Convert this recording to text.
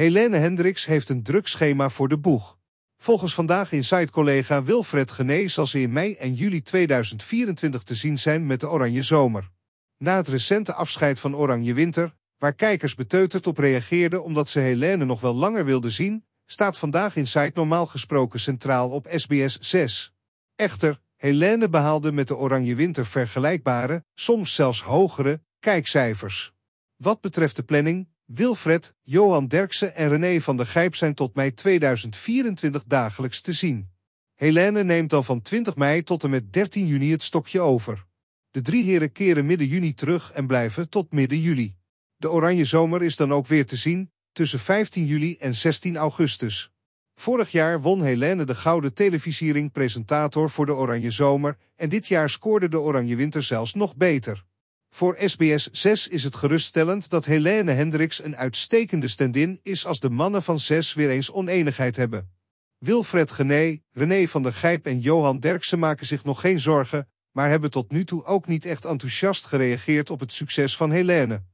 Helene Hendricks heeft een drugschema voor de boeg. Volgens vandaag Inside-collega Wilfred Genee zal ze in mei en juli 2024 te zien zijn met de Oranje Zomer. Na het recente afscheid van Oranje Winter, waar kijkers beteuterd op reageerden omdat ze Helene nog wel langer wilden zien, staat vandaag sight normaal gesproken centraal op SBS 6. Echter, Helene behaalde met de Oranje Winter vergelijkbare, soms zelfs hogere, kijkcijfers. Wat betreft de planning Wilfred, Johan Derksen en René van der Gijp zijn tot mei 2024 dagelijks te zien. Helene neemt dan van 20 mei tot en met 13 juni het stokje over. De drie heren keren midden juni terug en blijven tot midden juli. De Oranje Zomer is dan ook weer te zien, tussen 15 juli en 16 augustus. Vorig jaar won Helene de gouden televisiering presentator voor de Oranje Zomer en dit jaar scoorde de Oranje Winter zelfs nog beter. Voor SBS 6 is het geruststellend dat Helene Hendricks een uitstekende standin is als de mannen van 6 weer eens oneenigheid hebben. Wilfred Gené, René van der Gijp en Johan Derksen maken zich nog geen zorgen, maar hebben tot nu toe ook niet echt enthousiast gereageerd op het succes van Helene.